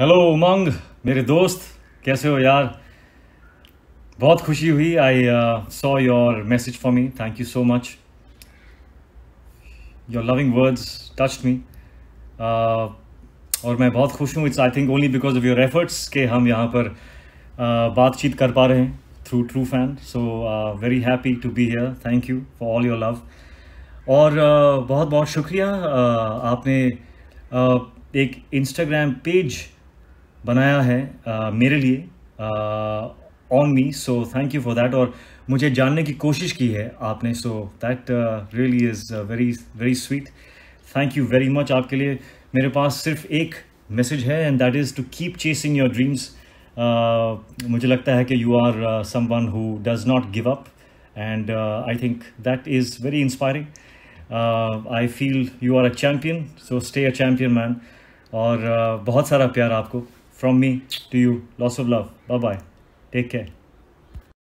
Hello उमंग मेरे दोस्त कैसे हो यार बहुत खुशी हुई I saw your message for me thank you so much your loving words touch me और मैं बहुत खुश हूँ it's I think only because of your efforts के हम यहाँ पर uh, बातचीत कर पा रहे हैं through true fan so very happy to be here thank you for all your love और uh, बहुत बहुत शुक्रिया uh, आपने uh, एक इंस्टाग्राम पेज बनाया है uh, मेरे लिए on me so thank you for that और मुझे जानने की कोशिश की है आपने so that really is very very sweet thank you very much आपके लिए मेरे पास सिर्फ एक मैसेज है and that is to keep chasing your dreams मुझे लगता है कि you are someone who does not give up and I think that is very inspiring I feel you are a champion so stay a champion man और uh, बहुत सारा प्यार आपको From me to you, lots of love. Bye bye. Take care.